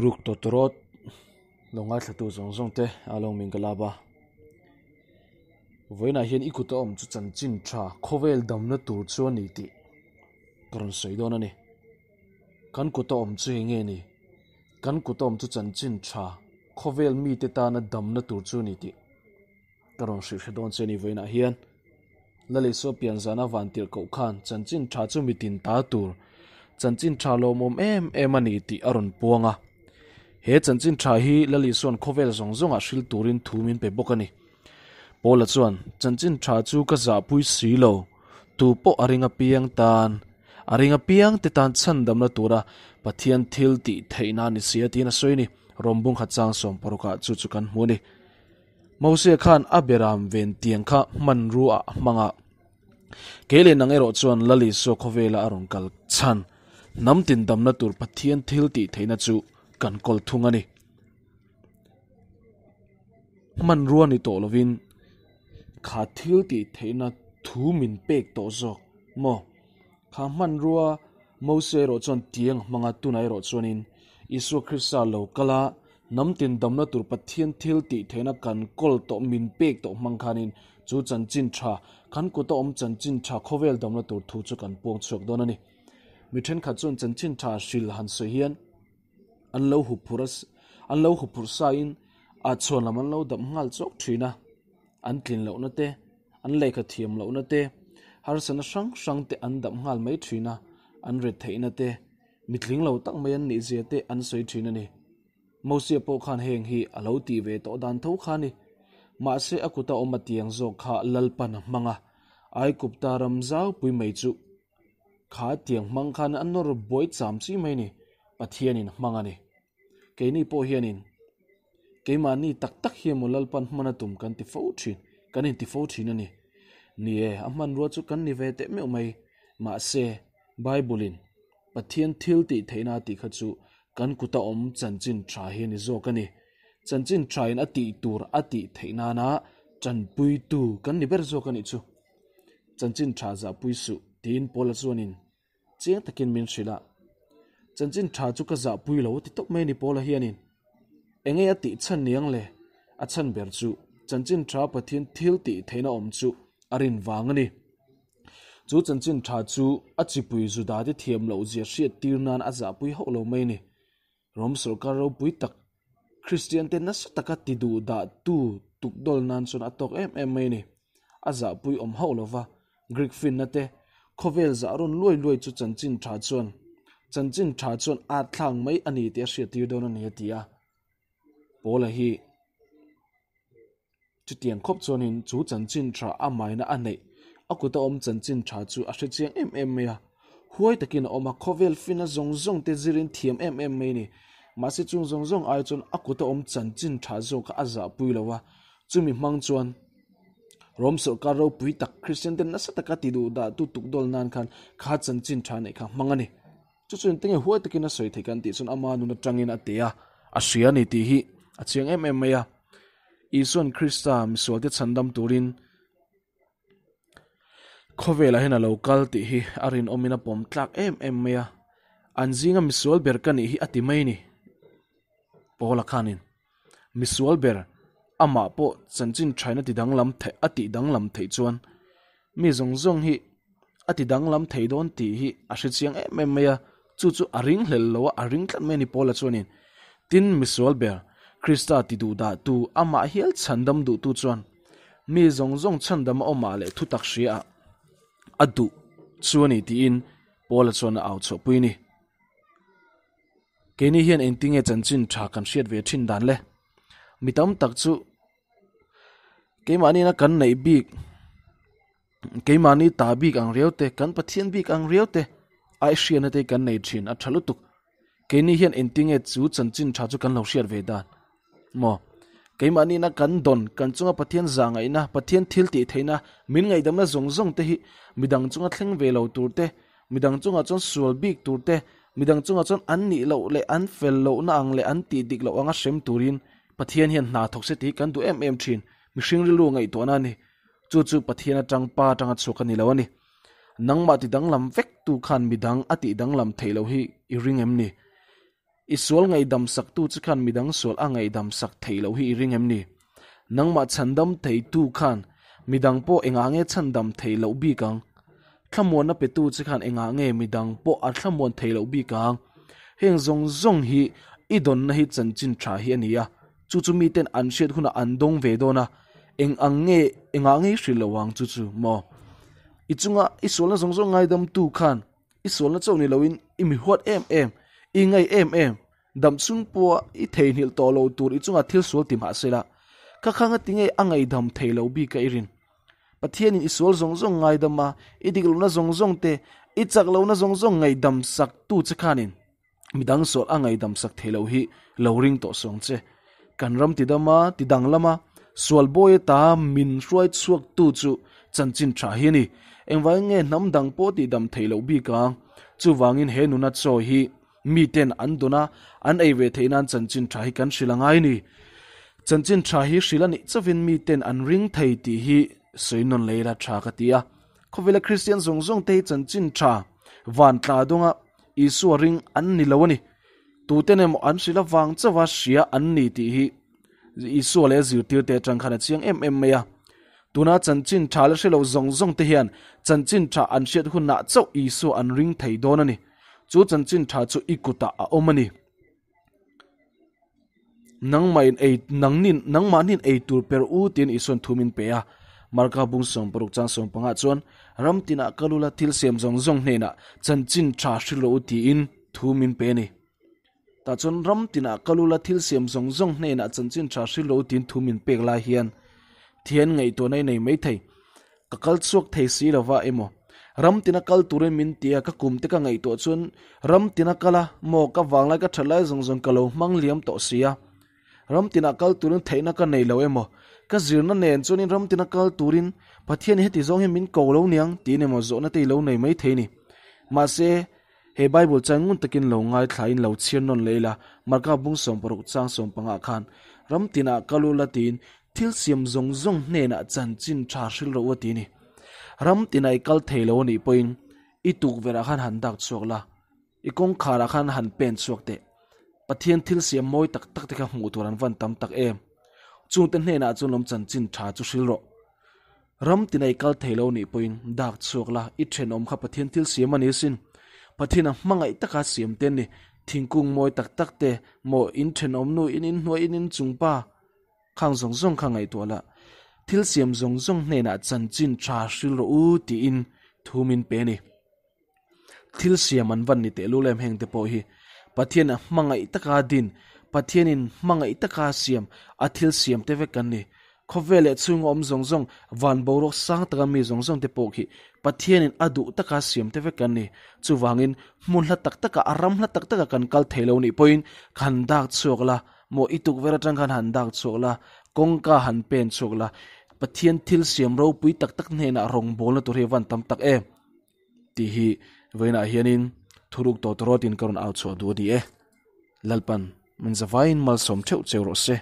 Thuruk Totorot Longa Thatu Zong Zong Te Along Mingala Ba Voina Hien Ikuta Om Chu Chan Chin Tra Dam Na Tur Chua Ni Ti Karan Sai Do Na Ni Kan Om Chu Hing Ni Kan Kuta Om Chu Chan Chin Tra Mi Te Ta Na Dam Na Tur Chua Ni Ti Karan Sai Sai Do Voina Hien Lali So Pian Zana Van Tir Kau Khan Chan Chin Chu Mi Ta Tur Chan Chin Lo Mom Em Em Ti Arun Puanga he chan chin tha hi lali suan khovel zong zong a shil turin thumin pe bokani pola chuan chan chin tha chu ka za pui si lo tu po aringa piang tan aringa piang te tan chan damna tura pathian thil ti theina ni sia tin a soini rombung khachang som poroka chu chu kan hmuni mose khan aberam ven tiang kha manru a manga kele nang ero chuan lali so khovela aron kal chan namtin damna tur pathian thil ti theina chu kan kol thunga ni man ruwa ni to lovin kha thil ti na thu min pek to zo mo kha man ruwa mo se ro chon tiang manga tunai ro in. isu khrista lo kala tin namtin damna tur pathian thil ti theina kan kol to min pek to mang khanin chu chan chin tha kan ku to om chan chin tha khovel damna tur thu chu kan puang chok donani mithen kha chun chan chin tha shil han so hian an lo huphur an lo huphur sa in a chon lam an lo dam ngal chok thina an tlin lo na te an le ka thiam lo na te har sana sang sang te an dam ngal mai thina an re theina te mitling lo tak mai an ni je te an soi thina ni mo se po khan heng hi a lo ti ve to dan tho kha ni ma se akuta o matiang zo kha lalpan manga ai kupta ram zau pui mai chu kha tiang mang khan an nor boi cham chi mai ni pathianin mangani keini po hianin keima ni tak tak hi mulalpan pan hmana tum kan ti fo thin kan in ti fo thin ani ni e aman ruwa chu kan ni ve te me mai ma se bible in pathian thil ti theina ti kha chu kan kuta om chanchin thra hi ni zo kani chanchin thra in ati tur ati theina na chan pui tu kan ni ber zo kani chu chanchin thra za pui su tin pola chuanin chiang takin min shrila chân chân thả chú cái dạ bùi lâu thì tóc mê nì bó là hiền in anh ấy tị chân niang lệ à chân bèr chú chân chân thả bà thiên thiếu tị thế nó ôm chú à rin vang nì chú chân chân thả chú à chì bùi dù đá thì thiềm lâu dìa xìa tiêu nan à dạ bùi hậu lâu mê nì rôm sổ cả râu bùi tắc Christian tên nó sắc tắc tì đù đạ tu tục đol nan son à tóc em em mê nì à dạ bùi ôm hậu lâu va Greek fin nà tê Kovel za ron luai luai chú chân chân tha chuan chân chân trả chuẩn át thang mấy anh ấy tiếc sẽ tiêu đâu nên hết tia bố là hi chỉ tiền khóc cho hình chú chân chân trả à mãi na anh ấy à cụ ta ôm chân chân trả chú à sẽ chiang em em mày à huay ta kia ôm à khovel fina zong zong tê zirin thiam em em mày nè mà sẽ chung zong zong ai chuẩn à cụ ta ôm chân chân trả zong cả azà dạ bùi là wa chú mình mang chuẩn rom so ka ro pui tak christian nó sẽ taka ti du da tu tuk dol nan khan kha chan chin tha nei kha ấy chu chuan tenge huai takin a sei thei kan ti chuan ama nuna tangin atea a hria ni ti hi a chiang em em mai a isun krista mi sualte chandam turin khovela hena local ti hi arin omina pom tlak em em mai a anjinga mi sual ber hi ati mai ni pola khanin mi sual ber ama po chanchin thaina ti dang lam the ati dang lam thei chuan mi zong zong hi ati dang lam thei don ti hi a hri chiang em em mai chu chu aring hlel lo ring tlat mai ni pola chuanin tin misual ber krista ti du da tu ama hial chandam du tu chuan mi zong zong chandam oma le thu tak shia adu chuani ti in pola chuan au cho puini keni hian enting e chanchin tha kan shiat ve thin dan le mitam tak chu keimani na kan nei bik keimani ta bik ang reute kan pathian bik ang te ai cái này hrian ate kan nei thin a thalu tuk keini hian entinge chu chanchin tha chu kan lo hriat ve dan mo keimani na kan don kan na pathian zanga ina pathian thil ti theina min ngai damna zong zong te hi midang chunga thleng ve lo tur te midang chunga chon sual bik tur te chúng chunga chon an ni lâu le an fel lâu na ang le an lâu dik lo anga shem turin pathian hiện na thok se thì kan du em em thin mi hring ri lu ngai to na ni chu chu pathian atang số atanga chukani lâu ani nang ma ti dang lam vek tu khan mi dang ati dang lam thelo hi i ring em ni i sual ngai dam sak tu chu khan mi dang sual a ngai dam sak thelo hi i ring em ni nang ma chandam thei tu khan mi dang po enga nge chandam thelo bi kang thlamon na pe tu chu khan enga nge mi dang po a thlamon thelo bi kang heng zong zong hi i don na hi chan chin tha hi ania chu chu mi ten an shet khuna an dong ve dona eng ang nge enga nge shrilawang chu chu mo ichunga isol na zong zong ngai dam tu khan isol na chawni loin imi huat em em i ngai em em dam chung po i thein hil to lo tur ichunga thil sol tim ha sela ka khanga tinge angai dam theilo bi ka irin pathian in isol zong zong ngai dama idik lo na zong zong te ichak lo na zong zong ngai dam sak tu che khanin midang sol angai dam sak thelo hi lo ring to song che kanram tidama tidang lama sual boy ta min ruai chuak tu chu chan chin tha hi ni engwai nge nam dang po ti dam theilo bi ka chuwangin he nuna chaw hi mi ten an dona ai về ve theinan chan chin tha hi kan ai ni chan chin tha hi shilani chawin mi ten an ring thei ti hi soinon leila tha ka tia là christian zong zong te chan chin tha van tla donga à. isu à ring an ni lawani tu te à nem an sila wang chawa sia an ni ti hi isu tiêu zirtir te chang khana chiang em em à tuna chan chin tha la shelo zong zong te hian chan chin tha an shet hun na chau isu an ring thei don ani chu chan chin tha chu ikuta a omani nang mai ei nang nin nang ma nin ei tur per u tin isun thumin pe a marka bung som paruk chang som panga chuan ram tina kalula til sem zong zong hne na chan chin tha shilo ti in thumin pe ni ta chon ram tina kalula thil sem zong zong hne na chan chin tha shilo tin thumin pek la hian thiên ngày tu này này mấy thầy ka kal chuak thei si lova emo ram tina kal turin min tia các kum te ka ngai to chun ram tina các vàng ka các ka thalai zong zong kalo mang liam to sia à. ram tina kal turin theina ka nei lo emo ka zirna nen chunin ram tina kal turin pathian hết ti zong he minh cầu lâu niang ti ne mo zo na te lo nei mai thei ni ma se he bible changun takin lo ngai thlain lo chhian non leila marka bung som paruk chang som panga khan ram tina kalula tin thil siam zong zong ne na chan chin tha hril ro ti ni ram tinai kal theilo ni poin i tuk vera khan han dak chok la i kong khara khan han pen chok te pathian thil siam moi tak tak te ka hmu turan van tam tak em chu te hne na chun lom chan chin tha chu hril ro ram tinai kal theilo ni poin dak chok la i then om kha pathian thil siam ani sin pathina mangai taka siam ten ni thingkung moi tak tak te mo in then om nu in in hnuai in in chungpa khang zong zong khang ai tola thil siam zong zong ne na chan chin tra shil ro u ti in thu min pe ni thil siam man van ni te lu lem heng te po hi pathian a mang ai taka din pathian in mang ai taka siam a thil siam te ve kan ni khovele om zong zong van bo ro sang mi zong zong te po ki pathian in adu taka siam te ve kan ni mun la taka aram la taka kan kal thelo ni poin khandak chokla la mo ituk vera tang khan han dak chokla kongka han pen chokla pathian thil siam ro pui tak tak ne na rong bol na tur he van tam tak e ti hi veina ah hianin thuruk to tro tin karon out chho du di e lalpan man zawain mal som theu cheu ro se